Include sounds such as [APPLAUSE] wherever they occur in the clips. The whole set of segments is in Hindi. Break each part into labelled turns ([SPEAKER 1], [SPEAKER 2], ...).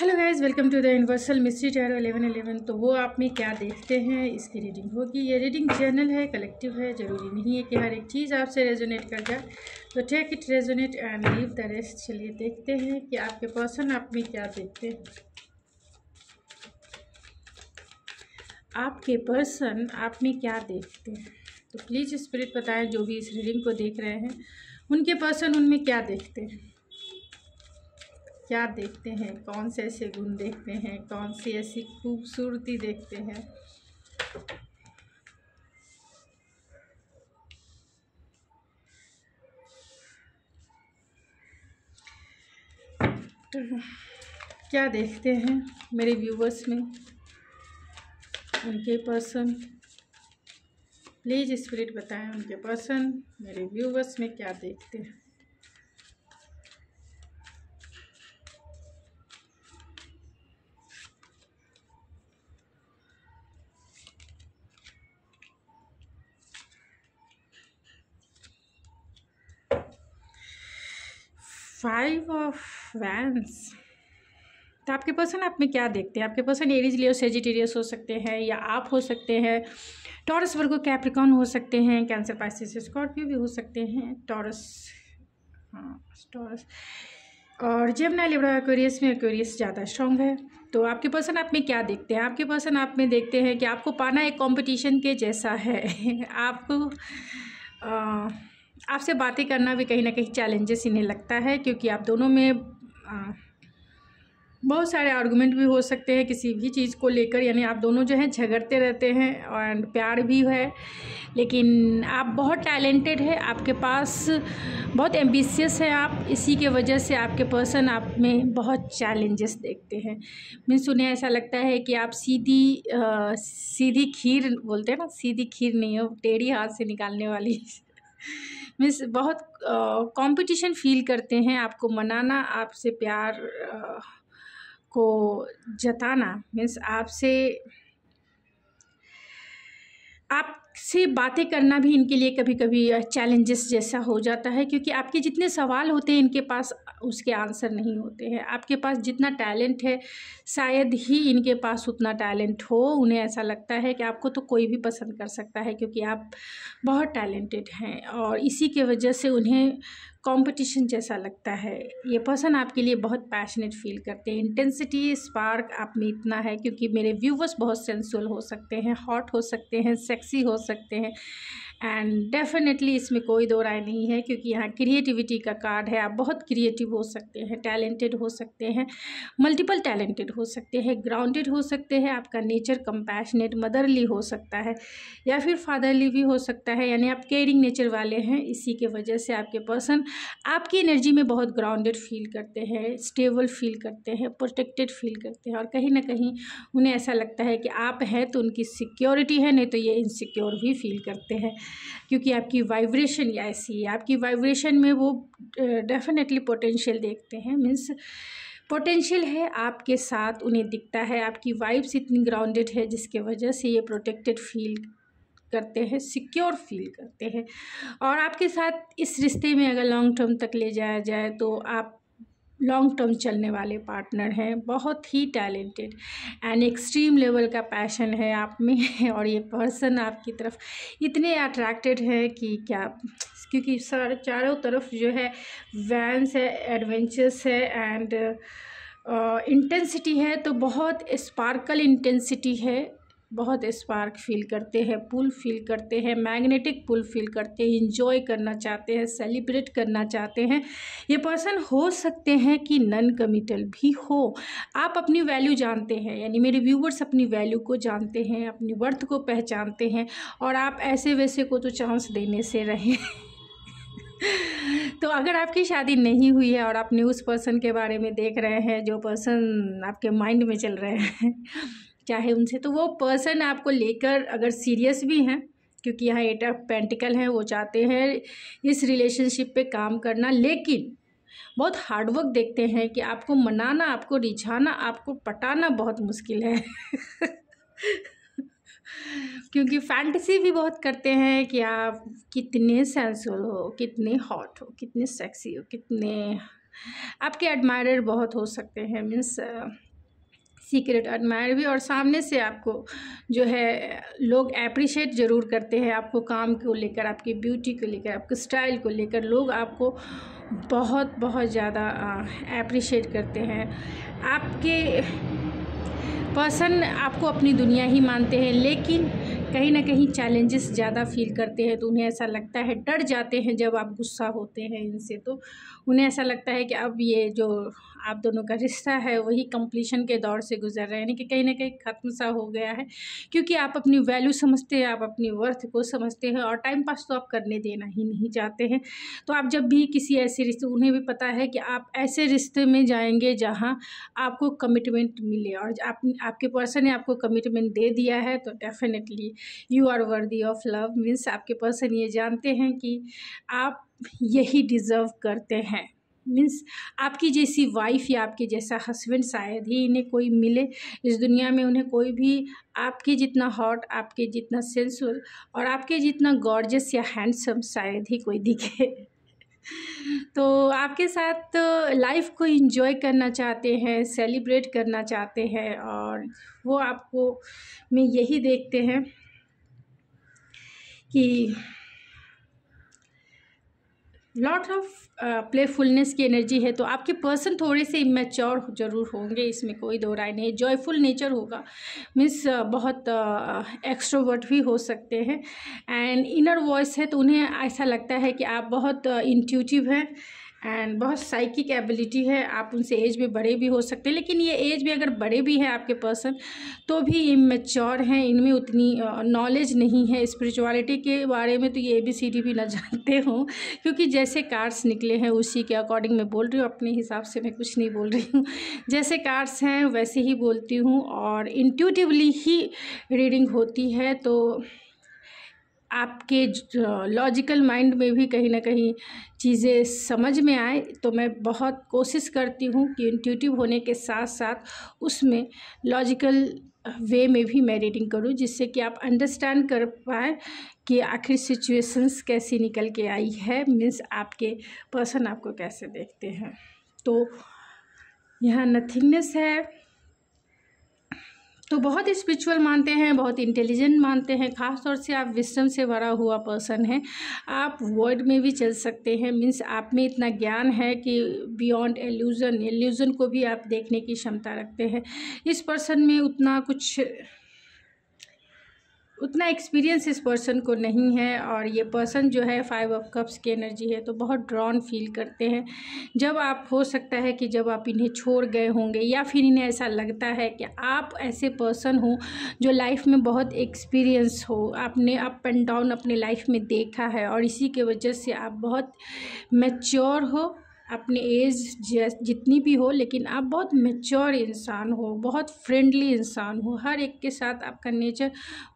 [SPEAKER 1] hello guys welcome to the universal mystery tarot eleven eleven तो वो आप में क्या देखते हैं इसकी रीडिंग होगी ये रीडिंग जर्नल है कलेक्टिव है ज़रूरी नहीं है कि हर एक चीज़ आपसे रेजोनेट कर जाए तो take it resonate and leave the rest चलिए देखते हैं कि आपके पर्सन आप में क्या देखते हैं आपके पर्सन आप में क्या देखते हैं तो प्लीज़ स्पिरिट बताएं जो भी इस रीडिंग को देख रहे हैं उनके पर्सन उनमें क्या देखते हैं क्या देखते हैं कौन से ऐसे गुण देखते हैं कौन सी ऐसी खूबसूरती देखते हैं तो क्या देखते हैं मेरे व्यूवर्स में उनके पर्सन प्लीज़ स्पिरिट बताएं उनके पर्सन मेरे व्यूवर्स में क्या देखते हैं फाइव ऑफ वैंस तो आपके पर्सन आप में क्या देखते हैं आपके पर्सन एरीज लियो सेजिटेरियस हो सकते हैं या आप हो सकते हैं टॉरस वर्गो कैप्रिकॉन हो सकते हैं कैंसर पाइसिस स्कॉर्पियो भी हो सकते हैं टॉरस हाँ टॉरस और जेमना लिबड़ा एक्वेरियस में एक्वेरियस ज़्यादा स्ट्रॉन्ग है तो आपके पर्सन आप में क्या देखते हैं आपके पर्सन आप में देखते हैं कि आपको पाना एक कंपटीशन के जैसा है [LAUGHS] आपको आ, आपसे बातें करना भी कहीं ना कहीं चैलेंजेस इन्हें लगता है क्योंकि आप दोनों में आ, बहुत सारे आर्गूमेंट भी हो सकते हैं किसी भी चीज़ को लेकर यानी आप दोनों जो हैं झगड़ते रहते हैं और प्यार भी है लेकिन आप बहुत टैलेंटेड है आपके पास बहुत एम्बिशियस है आप इसी के वजह से आपके पर्सन आप में बहुत चैलेंजेस देखते हैं मीन्स उन्हें ऐसा लगता है कि आप सीधी आ, सीधी खीर बोलते हैं ना सीधी खीर नहीं हो टेढ़ी हाथ से निकालने वाली मीन्स बहुत कंपटीशन फील करते हैं आपको मनाना आपसे प्यार को जताना मीन्स आपसे आप से बातें करना भी इनके लिए कभी कभी चैलेंजेस जैसा हो जाता है क्योंकि आपके जितने सवाल होते हैं इनके पास उसके आंसर नहीं होते हैं आपके पास जितना टैलेंट है शायद ही इनके पास उतना टैलेंट हो उन्हें ऐसा लगता है कि आपको तो कोई भी पसंद कर सकता है क्योंकि आप बहुत टैलेंटेड हैं और इसी के वजह से उन्हें कंपटीशन जैसा लगता है ये पर्सन आपके लिए बहुत पैशनेट फील करते हैं इंटेंसिटी स्पार्क आप में इतना है क्योंकि मेरे व्यूवर्स बहुत सेंसुअल हो सकते हैं हॉट हो सकते हैं सेक्सी हो सकते हैं एंड डेफिनेटली इसमें कोई दो राय नहीं है क्योंकि यहाँ क्रिएटिविटी का कार्ड है आप बहुत क्रिएटिव हो सकते हैं टैलेंटेड हो सकते हैं मल्टीपल टैलेंटेड हो सकते हैं ग्राउंडेड हो सकते हैं आपका नेचर कंपैशनेट मदरली हो सकता है या फिर फादरली भी हो सकता है यानी आप केयरिंग नेचर वाले हैं इसी के वजह से आपके पर्सन आपकी एनर्जी में बहुत ग्राउंडेड फील करते हैं स्टेबल फील करते हैं प्रोटेक्टेड फील करते हैं और कहीं ना कहीं उन्हें ऐसा लगता है कि आप हैं तो उनकी सिक्योरिटी है नहीं तो ये इनसिक्योर भी फील करते हैं क्योंकि आपकी वाइब्रेशन ऐसी है आपकी वाइब्रेशन में वो डेफिनेटली पोटेंशियल देखते हैं मीन्स पोटेंशियल है आपके साथ उन्हें दिखता है आपकी वाइब्स इतनी ग्राउंडेड है जिसके वजह से ये प्रोटेक्टेड फील करते हैं सिक्योर फील करते हैं और आपके साथ इस रिश्ते में अगर लॉन्ग टर्म तक ले जाया जाए तो आप लॉन्ग टर्म चलने वाले पार्टनर हैं बहुत ही टैलेंटेड एंड एक्सट्रीम लेवल का पैशन है आप में [LAUGHS] और ये पर्सन आपकी तरफ इतने अट्रैक्टेड है कि क्या क्योंकि सारे चारों तरफ जो है वैंस है एडवेंचर्स है एंड इंटेंसिटी uh, है तो बहुत स्पार्कल इंटेंसिटी है बहुत स्पार्क फील करते हैं पुल फील करते हैं मैग्नेटिक पुल फील करते हैं इंजॉय करना चाहते हैं सेलिब्रेट करना चाहते हैं ये पर्सन हो सकते हैं कि नन कमिटल भी हो आप अपनी वैल्यू जानते हैं यानी मेरे व्यूवर्स अपनी वैल्यू को जानते हैं अपनी वर्थ को पहचानते हैं और आप ऐसे वैसे को तो चांस देने से रहें [LAUGHS] तो अगर आपकी शादी नहीं हुई है और आपने उस पर्सन के बारे में देख रहे हैं जो पर्सन आपके माइंड में चल रहे हैं चाहे उनसे तो वो पर्सन आपको लेकर अगर सीरियस भी हैं क्योंकि यहाँ एट ऑफ पेंटिकल हैं वो चाहते हैं इस रिलेशनशिप पे काम करना लेकिन बहुत हार्डवर्क देखते हैं कि आपको मनाना आपको रिझाना आपको पटाना बहुत मुश्किल है [LAUGHS] क्योंकि फैंटसी भी बहुत करते हैं कि आप कितने सेंसुअल हो कितने हॉट हो कितने सेक्सी हो कितने आपके एडमायर बहुत हो सकते हैं मीन्स सीक्रेट एडमायर भी और सामने से आपको जो है लोग अप्रिशिएट ज़रूर करते हैं आपको काम को लेकर आपकी ब्यूटी को लेकर आपके स्टाइल को लेकर लोग आपको बहुत बहुत ज़्यादा अप्रिशिएट करते हैं आपके पर्सन आपको अपनी दुनिया ही मानते हैं लेकिन कहीं ना कहीं चैलेंजेस ज़्यादा फील करते हैं तो उन्हें ऐसा लगता है डर जाते हैं जब आप गुस्सा होते हैं इनसे तो उन्हें ऐसा लगता है कि अब ये जो आप दोनों का रिश्ता है वही कंप्लीशन के दौर से गुजर रहे है यानी कि कहीं ना कहीं ख़त्म सा हो गया है क्योंकि आप अपनी वैल्यू समझते हैं आप अपनी वर्थ को समझते हैं और टाइम पास तो आप करने देना ही नहीं चाहते हैं तो आप जब भी किसी ऐसे रिश्ते उन्हें भी पता है कि आप ऐसे रिश्ते में जाएंगे जहाँ आपको कमिटमेंट मिले और आप आपके पर्सन ने आपको कमिटमेंट दे दिया है तो definitely you are worthy of love means आपके पर्सन ये जानते हैं कि आप यही डिज़र्व करते हैं मीन्स आपकी जैसी वाइफ या आपके जैसा हस्बैंड शायद ही इन्हें कोई मिले इस दुनिया में उन्हें कोई भी आपके जितना हॉट आपके जितना सेंसुअल और आपके जितना गॉर्जस या हैंडसम शायद ही कोई दिखे [LAUGHS] तो आपके साथ लाइफ को इन्जॉय करना चाहते हैं सेलिब्रेट करना चाहते हैं और वो आपको में यही देखते हैं कि लॉट ऑफ प्लेफुलनेस की एनर्जी है तो आपके पर्सन थोड़े से इमेच्योर जरूर होंगे इसमें कोई दो राय नहीं जॉयफुल नेचर होगा मीन्स uh, बहुत एक्स्ट्रोवर्ट uh, भी हो सकते हैं एंड इनर वॉइस है तो उन्हें ऐसा लगता है कि आप बहुत इंट्यूटिव uh, हैं एंड बहुत साइकिक एबिलिटी है आप उनसे एज में बड़े भी हो सकते हैं लेकिन ये एज में अगर बड़े भी हैं आपके पर्सन तो भी ये मेच्योर हैं इनमें उतनी नॉलेज नहीं है स्पिरिचुअलिटी के बारे में तो ये ए बी सी डी भी ना [LAUGHS] जानते हों क्योंकि जैसे कार्ड्स निकले हैं उसी के अकॉर्डिंग मैं बोल रही हूँ अपने हिसाब से मैं कुछ नहीं बोल रही हूँ जैसे कार्ड्स हैं वैसे ही बोलती हूँ और इंट्यूटिवली ही रीडिंग होती है तो आपके लॉजिकल माइंड में भी कहीं ना कहीं चीज़ें समझ में आए तो मैं बहुत कोशिश करती हूँ कि इंट्यूटिव होने के साथ साथ उसमें लॉजिकल वे में भी मैं रीडिंग करूँ जिससे कि आप अंडरस्टैंड कर पाए कि आखिर सिचुएशंस कैसी निकल के आई है मीन्स आपके पर्सन आपको कैसे देखते हैं तो यहाँ नथिंगनेस है तो बहुत स्पिरिचुअल मानते हैं बहुत इंटेलिजेंट मानते हैं खास तौर से आप विस्टम से भरा हुआ पर्सन है आप वर्ल्ड में भी चल सकते हैं मीन्स आप में इतना ज्ञान है कि बियॉन्ड एल्यूज़न एल्यूज़न को भी आप देखने की क्षमता रखते हैं इस पर्सन में उतना कुछ उतना एक्सपीरियंस इस पर्सन को नहीं है और ये पर्सन जो है फाइव ऑफ कप्स की एनर्जी है तो बहुत ड्रॉन फील करते हैं जब आप हो सकता है कि जब आप इन्हें छोड़ गए होंगे या फिर इन्हें ऐसा लगता है कि आप ऐसे पर्सन हो जो लाइफ में बहुत एक्सपीरियंस हो आपने अप एंड डाउन अपने लाइफ में देखा है और इसी के वजह से आप बहुत मेच्योर हो अपने एज जितनी भी हो लेकिन आप बहुत मेच्योर इंसान हो बहुत फ्रेंडली इंसान हो हर एक के साथ आपका नेचर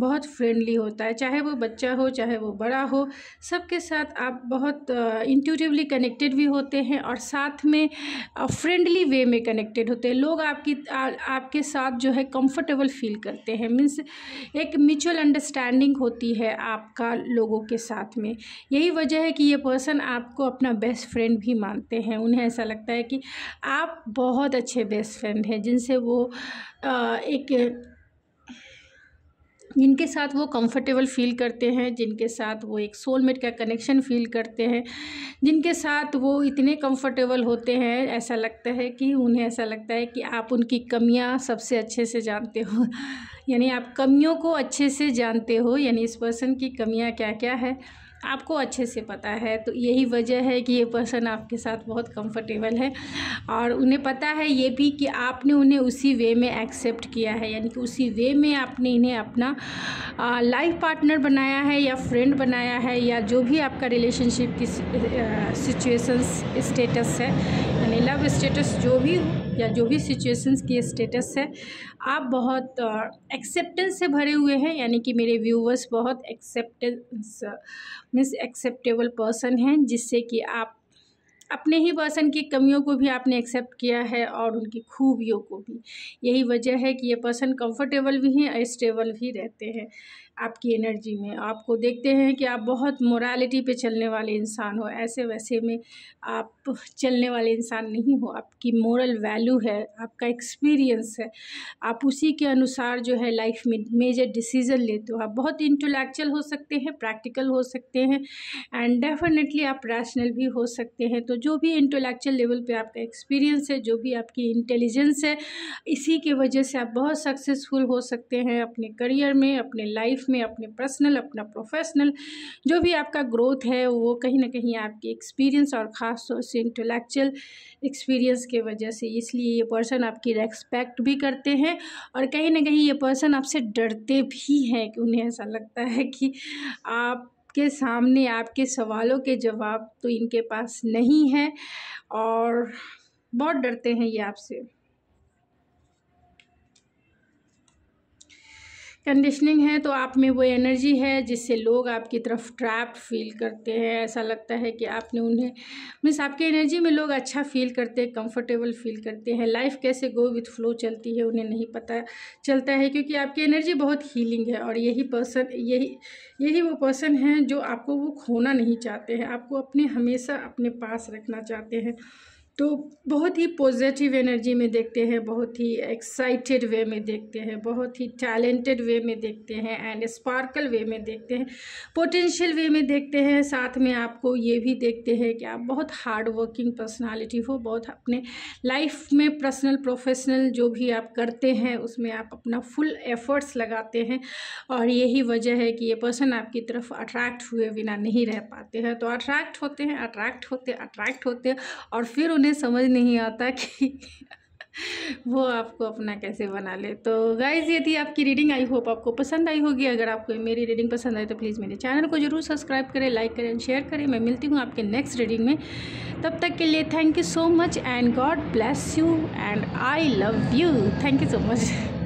[SPEAKER 1] बहुत फ्रेंडली होता है चाहे वो बच्चा हो चाहे वो बड़ा हो सबके साथ आप बहुत इंट्यूटिवली कनेक्टेड भी होते हैं और साथ में फ्रेंडली वे में कनेक्टेड होते हैं लोग आपकी आ, आपके साथ जो है कंफर्टेबल फील करते हैं मीन्स एक म्यूचुअल अंडरस्टैंडिंग होती है आपका लोगों के साथ में यही वजह है कि ये पर्सन आपको अपना बेस्ट फ्रेंड भी मानते हैं करते हैं उन्हें ऐसा लगता है कि आप बहुत अच्छे बेस्ट फ्रेंड हैं जिनसे वो एक जिनके साथ वो कंफर्टेबल फील करते हैं जिनके साथ वो एक सोलमेट का कनेक्शन फील करते हैं जिनके साथ वो इतने कंफर्टेबल होते हैं ऐसा लगता है कि उन्हें ऐसा लगता है कि आप उनकी कमियां सबसे अच्छे से जानते हो [LAUGHS] यानी आप कमियों को अच्छे से जानते हो यानी इस पर्सन की कमियां क्या क्या है आपको अच्छे से पता है तो यही वजह है कि ये पर्सन आपके साथ बहुत कंफर्टेबल है और उन्हें पता है ये भी कि आपने उन्हें उसी वे में एक्सेप्ट किया है यानी कि उसी वे में आपने इन्हें अपना लाइफ पार्टनर बनाया है या फ्रेंड बनाया है या जो भी आपका रिलेशनशिप की सिचुएशंस स्टेटस है लव स्टेटस जो भी हो या जो भी सिचुएशंस की स्टेटस है आप बहुत एक्सेप्टेंस से भरे हुए हैं यानी कि मेरे व्यूवर्स बहुत एक्सेप्टेंस मीन्स एक्सेप्टेबल पर्सन हैं जिससे कि आप अपने ही पर्सन की कमियों को भी आपने एक्सेप्ट किया है और उनकी खूबियों को भी यही वजह है कि ये पर्सन कंफर्टेबल भी हैं और स्टेबल भी रहते हैं आपकी एनर्जी में आपको देखते हैं कि आप बहुत मोरालिटी पे चलने वाले इंसान हो ऐसे वैसे में आप चलने वाले इंसान नहीं हो आपकी मोरल वैल्यू है आपका एक्सपीरियंस है आप उसी के अनुसार जो है लाइफ में मेजर डिसीज़न लेते हो आप बहुत इंटेलेक्चुअल हो सकते हैं प्रैक्टिकल हो सकते हैं एंड डेफिनेटली आप रैशनल भी हो सकते हैं तो जो भी इंटेलेक्चुअल लेवल पर आपका एक्सपीरियंस है जो भी आपकी इंटेलिजेंस है इसी के वजह से आप बहुत सक्सेसफुल हो सकते हैं अपने करियर में अपने लाइफ में अपने पर्सनल अपना प्रोफेशनल जो भी आपका ग्रोथ है वो कहीं ना कहीं आपके एक्सपीरियंस और ख़ास तौर से इंटेलेक्चुअल एक्सपीरियंस के वजह से इसलिए ये पर्सन आपकी रेस्पेक्ट भी करते हैं और कहीं ना कहीं ये पर्सन आपसे डरते भी हैं कि उन्हें ऐसा लगता है कि आप के सामने आपके सवालों के जवाब तो इनके पास नहीं है और बहुत डरते हैं ये आपसे कंडीशनिंग है तो आप में वो एनर्जी है जिससे लोग आपकी तरफ ट्रैप फील करते हैं ऐसा लगता है कि आपने उन्हें मीन्स आपके एनर्जी में लोग अच्छा फील करते हैं कंफर्टेबल फील करते हैं लाइफ कैसे गो विथ फ्लो चलती है उन्हें नहीं पता चलता है क्योंकि आपकी एनर्जी बहुत हीलिंग है और यही पर्सन यही यही वो पर्सन है जो आपको वो खोना नहीं चाहते हैं आपको अपने हमेशा अपने पास रखना चाहते हैं तो बहुत ही पॉजिटिव एनर्जी में देखते हैं बहुत ही एक्साइटेड वे में देखते हैं बहुत ही टैलेंटेड वे में देखते हैं एंड स्पार्कल वे में देखते हैं पोटेंशियल वे में देखते हैं साथ में आपको ये भी देखते हैं कि आप बहुत हार्ड वर्किंग पर्सनालिटी हो बहुत अपने लाइफ में पर्सनल प्रोफेशनल जो भी आप करते हैं उसमें आप अपना फुल एफर्ट्स लगाते हैं और यही वजह है कि ये पर्सन आपकी तरफ अट्रैक्ट हुए बिना नहीं रह पाते हैं तो अट्रैक्ट होते हैं अट्रैक्ट होते अट्रैक्ट होते और फिर उन्हें उन्हें समझ नहीं आता कि [LAUGHS] वो आपको अपना कैसे बना ले तो गाइज़ ये थी आपकी रीडिंग आई होप आपको पसंद आई होगी अगर आपको मेरी रीडिंग पसंद आई तो प्लीज़ मेरे चैनल को जरूर सब्सक्राइब करें लाइक करें एंड शेयर करें मैं मिलती हूँ आपके नेक्स्ट रीडिंग में तब तक के लिए thank you so much and God bless you and I love you thank you so much